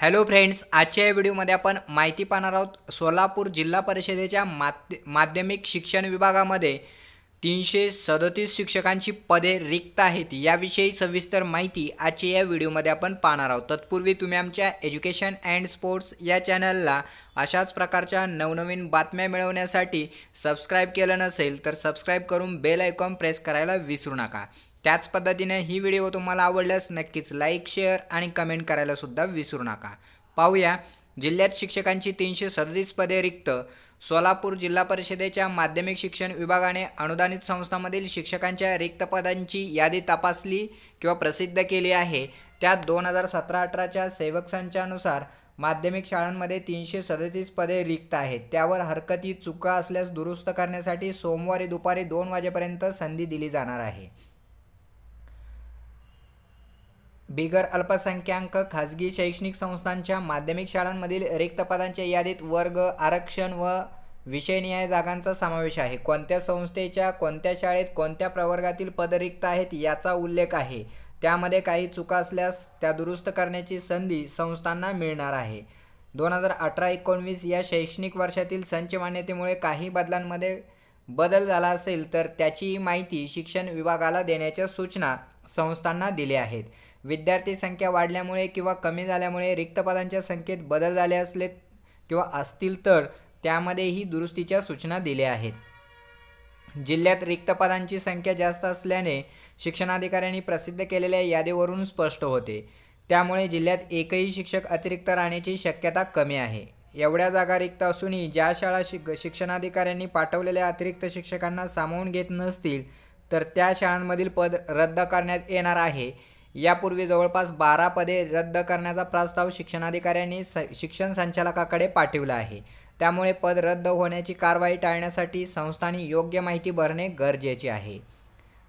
hello friends आजच्या या व्हिडिओमध्ये आपण माहिती पाहणार आहोत सोलापूर जिल्हा परिषदेच्या माध्य माध्यमिक शिक्षण विभागामध्ये तीनशे सदतीस शिक्षकांची पदे रिक्त आहेत याविषयी सविस्तर माहिती आजच्या या व्हिडिओमध्ये आपण पाहणार आहोत तत्पूर्वी तुम्ही आमच्या एज्युकेशन अँड स्पोर्ट्स या चॅनलला अशाच प्रकारच्या नवनवीन बातम्या मिळवण्यासाठी सबस्क्राईब केलं नसेल तर सबस्क्राईब करून बेल आयकॉन प्रेस करायला विसरू नका त्याच पद्धतीने ही व्हिडिओ तुम्हाला आवडल्यास नक्कीच लाईक शेअर आणि कमेंट करायलासुद्धा विसरू नका पाहूया जिल्ह्यात शिक्षकांची तीनशे सदतीस पदे रिक्त सोलापूर जिल्हा परिषदेच्या माध्यमिक शिक्षण विभागाने अनुदानित संस्थांमधील शिक्षकांच्या रिक्त पदांची यादी तपासली किंवा प्रसिद्ध केली आहे त्यात दोन हजार सतरा अठराच्या सेवक संचानुसार माध्यमिक शाळांमध्ये तीनशे सदतीस पदे रिक्त आहेत त्यावर हरकती चुका असल्यास दुरुस्त करण्यासाठी सोमवारी दुपारी दोन वाजेपर्यंत संधी दिली जाणार आहे बिगर अल्पसंख्याक खाजगी शैक्षणिक संस्थांच्या माध्यमिक शाळांमधील रिक्त पदांच्या यादीत वर्ग आरक्षण व विषयनिहाय जागांचा समावेश आहे कोणत्या संस्थेच्या कोणत्या शाळेत कोणत्या प्रवर्गातील पद रिक्त आहेत याचा उल्लेख आहे त्यामध्ये काही चुका असल्यास त्या दुरुस्त करण्याची संधी संस्थांना मिळणार आहे दोन हजार अठरा एकोणवीस या शैक्षणिक वर्षातील संच मान्यतेमुळे काही बदलांमध्ये बदल झाला असेल तर त्याची माहिती शिक्षण विभागाला देण्याच्या सूचना संस्थांना दिले आहेत विद्यार्थी संख्या वाढल्यामुळे किंवा कमी झाल्यामुळे रिक्तपदांच्या संख्येत बदल झाले असले किंवा असतील तर त्यामध्येही दुरुस्तीच्या सूचना दिल्या आहेत जिल्ह्यात रिक्तपदांची संख्या जास्त असल्याने शिक्षणाधिकाऱ्यांनी प्रसिद्ध केलेल्या यादीवरून स्पष्ट होते त्यामुळे जिल्ह्यात एकही शिक्षक अतिरिक्त राहण्याची शक्यता कमी आहे एवढ्या जागा रिक्त असूनही ज्या शाळा शिक शिक्षणाधिकाऱ्यांनी पाठवलेल्या अतिरिक्त शिक्षकांना सामावून घेत नसतील तर त्या शाळांमधील पद रद्द करण्यात येणार आहे यापूर्वी जवळपास बारा पदे रद्द करण्याचा प्रस्ताव शिक्षणाधिकाऱ्यांनी स शिक्षण संचालकाकडे पाठवला आहे त्यामुळे पद रद्द होण्याची कारवाई टाळण्यासाठी संस्थांनी योग्य माहिती भरणे गरजेचे आहे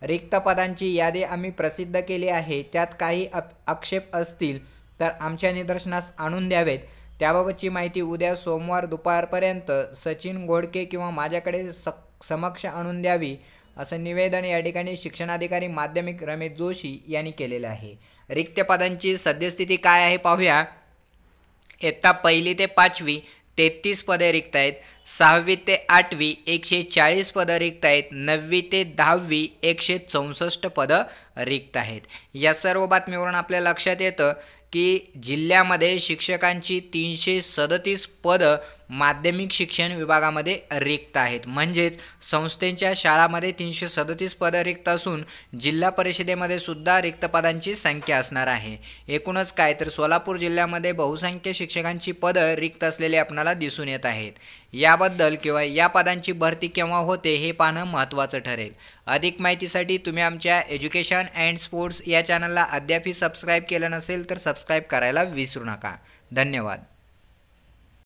रिक्त पदांची यादी आम्ही प्रसिद्ध केली आहे त्यात काही अप आक्षेप असतील तर आमच्या निदर्शनास आणून द्यावेत त्याबाबतची माहिती उद्या सोमवार दुपारपर्यंत सचिन घोडके किंवा माझ्याकडे स समक्ष आणून द्यावी असं निवेदन या ठिकाणी शिक्षणाधिकारी माध्यमिक रमेश जोशी यांनी केलेलं आहे रिक्त पदांची सद्यस्थिती काय आहे पाहूया इयत्ता पहिली ते पाचवी तेहतीस पदे रिक्त आहेत सहावी ते आठवी एकशे चाळीस पदं रिक्त आहेत नववी ते दहावी एकशे चौसष्ट पदं रिक्त आहेत या सर्व बातमीवरून आपल्या लक्षात येतं की जिल्ह्यामध्ये शिक्षकांची तीनशे सदतीस पदं माध्यमिक शिक्षण विभागामध्ये रिक्त आहेत म्हणजेच संस्थेच्या शाळामध्ये तीनशे सदतीस पदं रिक्त असून जिल्हा परिषदेमध्ये सुद्धा रिक्त पदांची संख्या असणार आहे एकूणच काय तर सोलापूर जिल्ह्यामध्ये बहुसंख्य शिक्षकांची पदं रिक्त असलेले आपणाला दिसून येत आहेत याबद्दल किंवा या पदांची भरती केव्हा होते हे पाहणं महत्त्वाचं ठरेल अधिक माहितीसाठी तुम्ही आमच्या एज्युकेशन अँड स्पोर्ट्स या चॅनलला अद्यापही सबस्क्राईब केलं नसेल तर सबस्क्राईब करायला विसरू नका धन्यवाद